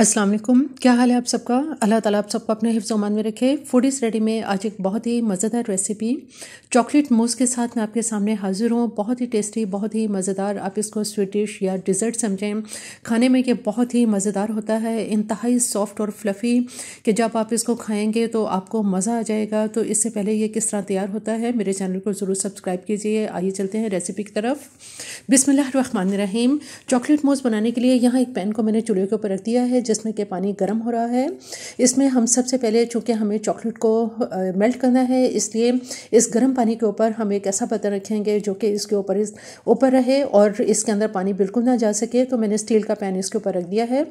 अस्सलाम वालेकुम क्या हाल है आप सबका अल्लाह ताला आप सबको अपने हिफ्ज़ अमान में रखे फूड इज़ रेडी में आज एक बहुत ही मज़ेदार रेसिपी चॉकलेट मूस के साथ मैं आपके सामने हाज़िर हूँ बहुत ही टेस्टी बहुत ही मज़ेदार आप इसको स्वीट डिश या डिज़र्ट समझें खाने में ये बहुत ही मज़ेदार होता है इंतहाई सॉफ्ट और फ्लफ़ी कि जब आप इसको खाएँगे तो आपको मज़ा आ जाएगा तो इससे पहले ये किस तरह तैयार होता है मेरे चैनल को ज़रूर सब्सक्राइब कीजिए आइए चलते हैं रेसिपी की तरफ बिसमिल्लर रहीम चॉकलेट मूस बनाने के लिए यहाँ एक पैन को मैंने चूल्हे के ऊपर रख दिया है जिसमें कि पानी गर्म हो रहा है इसमें हम सबसे पहले चूँकि हमें चॉकलेट को मेल्ट करना है इसलिए इस गर्म पानी के ऊपर हम एक ऐसा बर्तन रखेंगे जो कि इसके ऊपर इस ऊपर रहे और इसके अंदर पानी बिल्कुल ना जा सके तो मैंने स्टील का पैन इसके ऊपर रख दिया है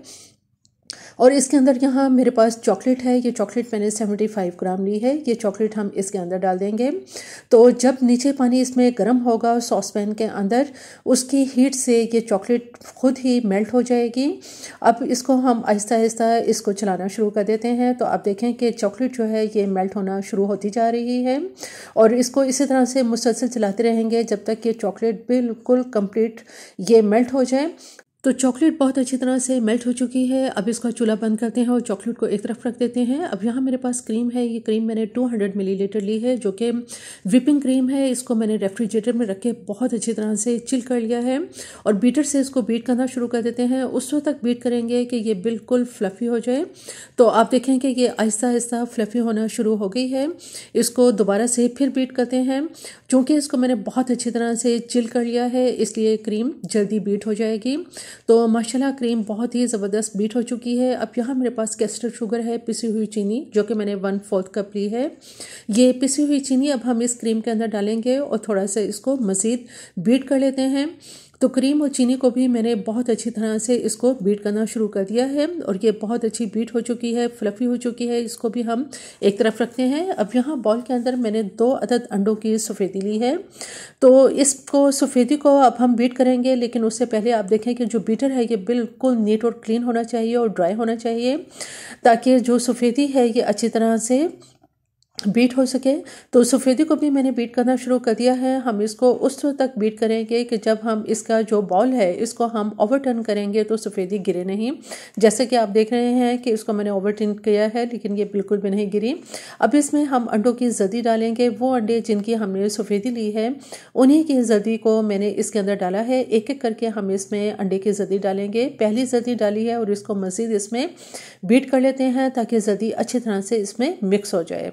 और इसके अंदर यहाँ मेरे पास चॉकलेट है ये चॉकलेट मैंने 75 फाइव ग्राम ली है ये चॉकलेट हम इसके अंदर डाल देंगे तो जब नीचे पानी इसमें गर्म होगा सॉस पैन के अंदर उसकी हीट से ये चॉकलेट खुद ही मेल्ट हो जाएगी अब इसको हम आहिस्ता आहिस्ता इसको चलाना शुरू कर देते हैं तो आप देखें कि चॉकलेट जो है ये मेल्ट होना शुरू होती जा रही है और इसको इसी तरह से मुसलसल चलाते रहेंगे जब तक ये चॉकलेट बिल्कुल कम्प्लीट ये मेल्ट हो जाए तो चॉकलेट बहुत अच्छी तरह से मेल्ट हो चुकी है अब इसका चूल्हा बंद करते हैं और चॉकलेट को एक तरफ रख देते हैं अब यहाँ मेरे पास क्रीम है ये क्रीम मैंने 200 मिलीलीटर ली है जो कि व्हिपिंग क्रीम है इसको मैंने रेफ्रिजरेटर में रख के बहुत अच्छी तरह से चिल कर लिया है और बीटर से इसको बीट करना शुरू कर देते हैं उस वक्त तक बीट करेंगे कि ये बिल्कुल फ्लफ़ी हो जाए तो आप देखें कि ये आहिस्ता आहिस्ता फ्लफ़ी होना शुरू हो गई है इसको दोबारा से फिर बीट करते हैं चूँकि इसको मैंने बहुत अच्छी तरह से चिल कर लिया है इसलिए क्रीम जल्दी बीट हो जाएगी तो माशाल्लाह क्रीम बहुत ही ज़बरदस्त बीट हो चुकी है अब यहाँ मेरे पास कैस्टर शुगर है पिसी हुई चीनी जो कि मैंने वन फोर्थ कप ली है ये पिसी हुई चीनी अब हम इस क्रीम के अंदर डालेंगे और थोड़ा सा इसको मज़ीद बीट कर लेते हैं तो क्रीम और चीनी को भी मैंने बहुत अच्छी तरह से इसको बीट करना शुरू कर दिया है और ये बहुत अच्छी बीट हो चुकी है फ्लफ़ी हो चुकी है इसको भी हम एक तरफ रखते हैं अब यहाँ बॉल के अंदर मैंने दो अदद अंडों की सफ़ेदी ली है तो इसको सफ़ेदी को अब हम बीट करेंगे लेकिन उससे पहले आप देखें कि जो बीटर है ये बिल्कुल नीट और क्लीन होना चाहिए और ड्राई होना चाहिए ताकि जो सफ़ेदी है ये अच्छी तरह से बीट हो सके तो सफ़ेदी को भी मैंने बीट करना शुरू कर दिया है हम इसको उस वक्त तक बीट करेंगे कि जब हम इसका जो बॉल है इसको हम ओवरटर्न करेंगे तो सफ़ेदी गिरे नहीं जैसे कि आप देख रहे हैं कि इसको मैंने ओवरटर्न किया है लेकिन ये बिल्कुल भी नहीं गिरी अब इसमें हम अंडों की जदी डालेंगे वो अंडे जिनकी हमने सफ़ेदी ली है उन्हीं की जदी को मैंने इसके अंदर डाला है एक एक करके हम इसमें अंडे की जदी डालेंगे पहली जदी डाली है और इसको मज़ीद इसमें बीट कर लेते हैं ताकि जदी अच्छी तरह से इसमें मिक्स हो जाए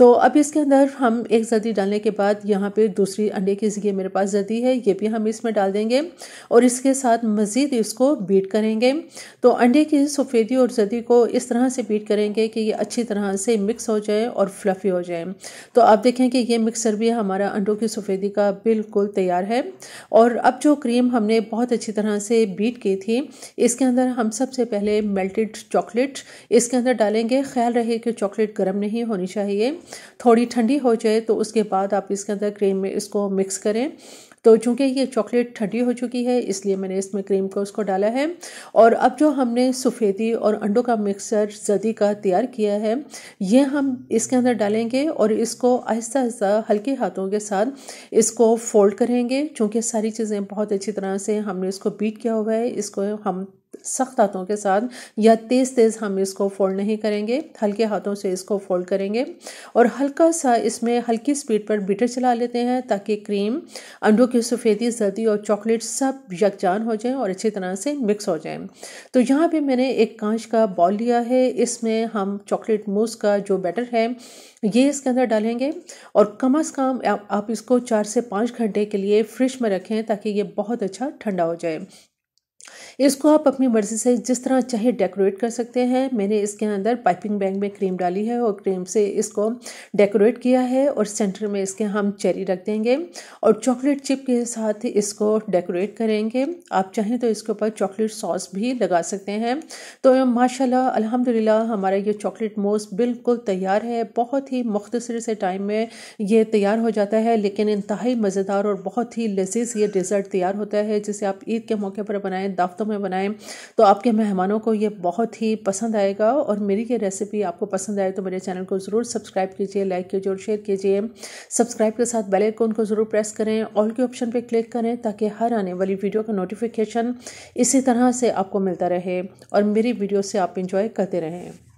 तो अब इसके अंदर हम एक जर्दी डालने के बाद यहाँ पे दूसरी अंडे की जगह मेरे पास जर्दी है ये भी हम इसमें डाल देंगे और इसके साथ मज़ीद इसको बीट करेंगे तो अंडे की सफ़ेदी और जर्दी को इस तरह से बीट करेंगे कि ये अच्छी तरह से मिक्स हो जाए और फ्लफ़ी हो जाए तो आप देखें कि ये मिक्सर भी हमारा अंडों की सफ़ेदी का बिल्कुल तैयार है और अब जो क्रीम हमने बहुत अच्छी तरह से बीट की थी इसके अंदर हम सबसे पहले मेल्टेड चॉकलेट इसके अंदर डालेंगे ख्याल रहे कि चॉकलेट गर्म नहीं होनी चाहिए थोड़ी ठंडी हो जाए तो उसके बाद आप इसके अंदर क्रीम में इसको मिक्स करें तो चूँकि ये चॉकलेट ठंडी हो चुकी है इसलिए मैंने इसमें क्रीम को उसको डाला है और अब जो हमने सफ़ेदी और अंडों का मिक्सर जदी का तैयार किया है ये हम इसके अंदर डालेंगे और इसको आहिस्ता आहिस्ता हल्के हाथों के साथ इसको फोल्ड करेंगे चूँकि सारी चीज़ें बहुत अच्छी तरह से हमने इसको बीट किया हुआ है इसको हम सख्त हाथों के साथ या तेज़ तेज़ हम इसको फोल्ड नहीं करेंगे हल्के हाथों से इसको फोल्ड करेंगे और हल्का सा इसमें हल्की स्पीड पर बीटर चला लेते हैं ताकि क्रीम अंडों की सफ़ेदी जर्दी और चॉकलेट सब यकजान हो जाएं और अच्छी तरह से मिक्स हो जाएं तो यहाँ पे मैंने एक कांच का बॉल लिया है इसमें हम चॉकलेट मूस का जो बैटर है ये इसके अंदर डालेंगे और कम अज़ कम आप इसको चार से पाँच घंटे के लिए फ्रिज में रखें ताकि ये बहुत अच्छा ठंडा हो जाए इसको आप अपनी मर्ज़ी से जिस तरह चाहे डेकोरेट कर सकते हैं मैंने इसके अंदर पाइपिंग बैग में क्रीम डाली है और क्रीम से इसको डेकोरेट किया है और सेंटर में इसके हम चेरी रख देंगे और चॉकलेट चिप के साथ इसको डेकोरेट करेंगे आप चाहें तो इसके ऊपर चॉकलेट सॉस भी लगा सकते हैं तो माशाल्लाह अल्हम्दुलिल्लाह हमारा ये चॉकलेट मोस बिल्कुल तैयार है बहुत ही मुख्तसर से टाइम में ये तैयार हो जाता है लेकिन इंतहाई मज़ेदार और बहुत ही लजीज ये डिज़र्ट तैयार होता है जिसे आप ईद के मौके पर बनाए दावतों में बनाएं तो आपके मेहमानों को ये बहुत ही पसंद आएगा और मेरी ये रेसिपी आपको पसंद आए तो मेरे चैनल को ज़रूर सब्सक्राइब कीजिए लाइक कीजिए और शेयर कीजिए सब्सक्राइब के साथ बेल आइकन को ज़रूर प्रेस करें ऑल के ऑप्शन पर क्लिक करें ताकि हर आने वाली वीडियो का नोटिफिकेशन इसी तरह से आपको मिलता रहे और मेरी वीडियो से आप इंजॉय करते रहें